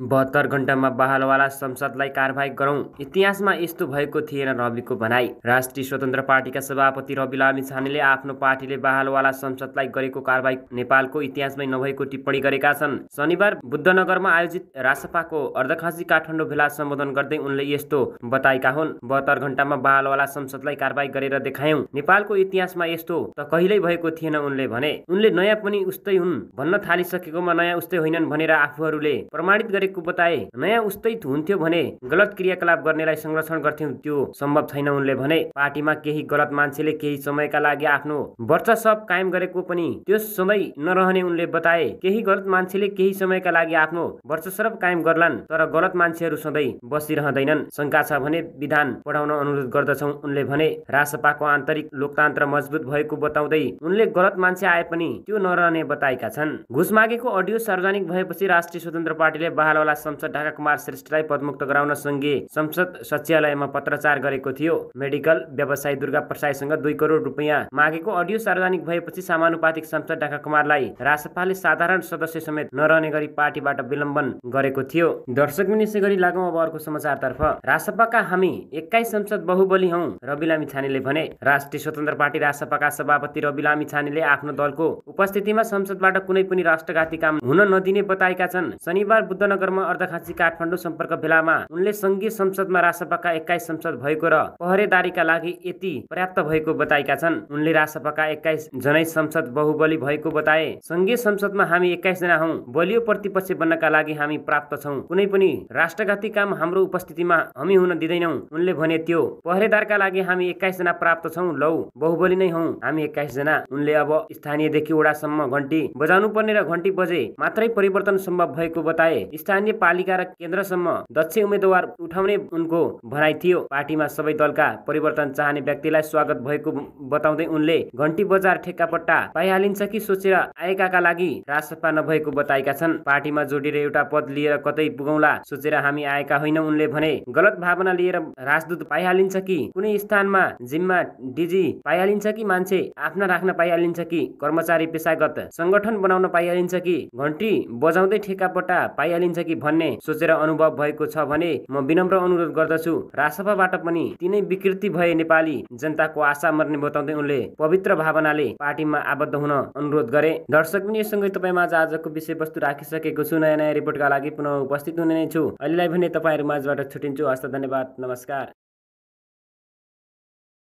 बहत्तर घण्टामा बहालवाला संसदलाई कारवाही गरौँ इतिहासमा यस्तो भएको थिएन रविको भनाई राष्ट्रिय स्वतन्त्र पार्टीका सभापति रवि लामी छानेले आफ्नो पार्टीले बहालवाला संसदलाई गरेको कारवाही नेपालको इतिहासमै नभएको टिप्पणी गरेका छन् शनिबार बुद्धनगरमा आयोजित रासपाको अर्धखाँसी काठमाडौँ भेला सम्बोधन गर्दै उनले यस्तो बताएका हुन् बहत्तर घण्टामा बहालवाला संसदलाई कारवाही गरेर देखायौँ नेपालको इतिहासमा यस्तो त कहिल्यै भएको थिएन उनले भने उनले नयाँ पनि उस्तै हुन् भन्न थालिसकेकोमा नयाँ उस्तै होइनन् भनेर आफूहरूले प्रमाणित गरे गरेको बताए नयाँ उस्तै हुन्थ्यो भने गलत क्रियाकलाप गर्नेलाई संरक्षण गर्थ्यौँ त्यो सम्भव छैन उनले भने पार्टीमा केही गलत मान्छेले केही समयका लागि आफ्नो वर्चस्व कायम गरेको पनि त्यो सधैँ नरहने उनले बताए केही गलत मान्छेले केही समयका लागि आफ्नो वर्चस्व कायम गर्लान् तर गलत मान्छेहरू सधैँ बसिरहँदैनन् शङ्का छ भने विधान पढाउन अनुरोध गर्दछौ उनले भने रासपाको आन्तरिक लोकतन्त्र मजबुत भएको बताउँदै उनले गलत मान्छे आए पनि त्यो नरहने बताएका छन् घुस मागेको अडियो सार्वजनिक भएपछि राष्ट्रिय स्वतन्त्र पार्टीले बहाल नेपालवाला संसद ढाका कुमार श्रेष्ठलाई पदमुक्त गराउन सङ्घीय संसद सचिवालयमा पत्राचार गरेको थियो मेडिकल व्यवसाय दुर्गा प्रसाईसँग दुई करोड रुपियाँ मागेको अडियो सार्वजनिक भएपछि समानुपातिक संसद ढाका कुमारलाई रासपाले साधारण सदस्य समेत नरहने गरी पार्टीबाट विलम्बन गरेको थियो दर्शक मिनिसे गरी लागौँ अब अर्को समाचारतर्फ रासपाका हामी एक्काइस संसद बहुबली हौ रवि लामी छानेले भने राष्ट्रिय स्वतन्त्र पार्टी राजसपाका सभापति रवि लामी छानेले आफ्नो दलको उपस्थितिमा संसदबाट कुनै पनि राष्ट्रघाती काम हुन नदिने बताएका छन् शनिबार बुद्धनगर कार्यक्रममा अर्धखाँची काठमाडौँ सम्पर्क बेलामा उनले सङ्घीय संसदमा रासपाका एक्काइस संसद भएको र पहरेदारीका लागि यति पर्याप्त भएको बताएका छन् उनले रासपाका एक्काइस जनै संसद बहुबली भएको बताए सङ्घीय संसदमा हामी एक्काइस जना हौ बलियो प्रतिपक्ष बन्नका लागि हामी प्राप्त छौँ कुनै पनि राष्ट्रघाती काम हाम्रो उपस्थितिमा हामी हुन दिँदैनौ उनले भने त्यो पहरेदारका लागि हामी एक्काइस जना प्राप्त छौँ लौ बहुबली नै हौ हामी एक्काइस जना उनले अब स्थानीयदेखि वडासम्म घन्टी बजाउनु पर्ने र घन्टी बजे मात्रै परिवर्तन सम्भव भएको बताए स्थानीय स्थानीय पालिका र केन्द्रसम्म दक्ष उम्मेद्वार उठाउने उनको भनाइ थियो पार्टीमा सबै दलका परिवर्तन चाहने व्यक्तिलाई स्वागत भएको बताउँदै उनले घन्टी बजार ठेक्कापट्टा पाइहालिन्छ कि सोचेर आएकाका लागि राजसपा नभएको बताएका छन् पार्टीमा जोडिएर एउटा पद लिएर कतै पुगौँला सोचेर हामी आएका होइन उनले भने गलत भावना लिएर राजदूत पाइहालिन्छ कि कुनै स्थानमा जिम्मा डिजी पाइहालिन्छ कि मान्छे आफ्ना राख्न पाइहालिन्छ कि कर्मचारी पेसागत संगठन बनाउन पाइहालिन्छ कि घन्टी बजाउँदै ठेक्कापट्टा पाइहालिन्छ कि भन्ने सोचेर अनुभव भएको छ भने म विनम्र अनुरोध गर्दछु राजसभाबाट पनि तिनै विकृति भए नेपाली जनताको आशा मर्ने बताउँदै उनले पवित्र भावनाले पार्टीमा आबद्ध हुन अनुरोध गरे दर्शक पनि यससँगै तपाईँमा आजको विषयवस्तु राखिसकेको छु नयाँ नयाँ रिपोर्टका लागि पुनः उपस्थित हुने नै छु अहिलेलाई भने तपाईँहरू माझबाट छुटिन्छु हस्त धन्यवाद नमस्कार